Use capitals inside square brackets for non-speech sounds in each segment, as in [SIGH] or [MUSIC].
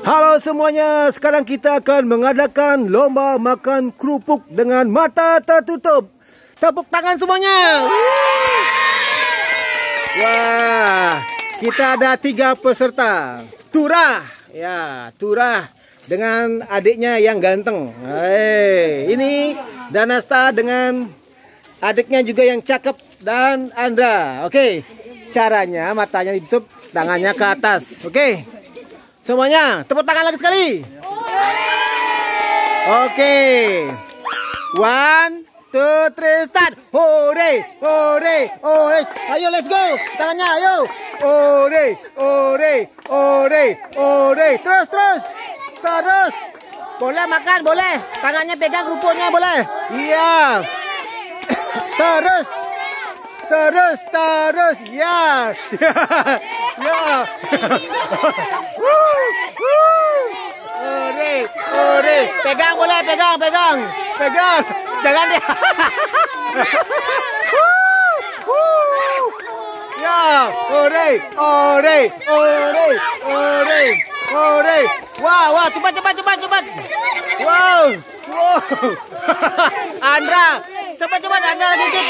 Halo semuanya, sekarang kita akan mengadakan lomba makan kerupuk dengan mata tertutup. Tepuk tangan semuanya. Wah, kita ada tiga peserta. Turah, ya Turah dengan adiknya yang ganteng. Hey, ini Danasta dengan adiknya juga yang cakep dan Andra. Oke, okay. caranya matanya ditutup, tangannya ke atas. Oke. Okay. Semuanya, tepuk tangan lagi sekali. Oke. Okay. One, two, three, start. Ore, ore, ore. Ayo, let's go. Tangannya, ayo. Ore, ore, ore, ore. Terus, terus. Terus. Boleh makan, boleh. Tangannya pegang rupanya boleh. Iya. Terus. Terus, terus. Ya. Ya. Ya. Pegang boleh, pegang, pegang. Pegang. Jangan dia. [LAUGHS] ya, ore, ore, ore, ore, ore. Wah, wah, cepat, cepat, cepat, cepat. Wow, wow. [LAUGHS] Andra, cepat, cepat, Andra dikit.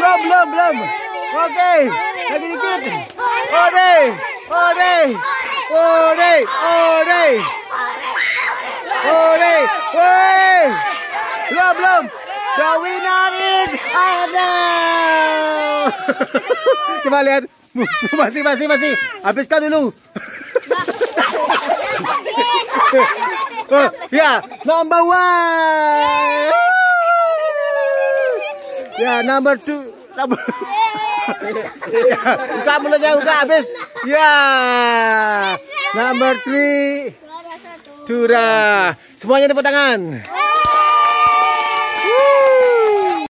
Belum, belum, belum. Oke, lagi dikit. Ore, ore, ore, ore. ore. Woi. Belum, belum. The winner is Adam. [LAUGHS] Coba lihat. Masih, masih, masih. Habiskan dulu. [LAUGHS] ya, number one. Ya, number two. Number... [LAUGHS] ya, buka mulutnya, buka habis. Ya, number three. Durah, Semuanya tepuk tangan.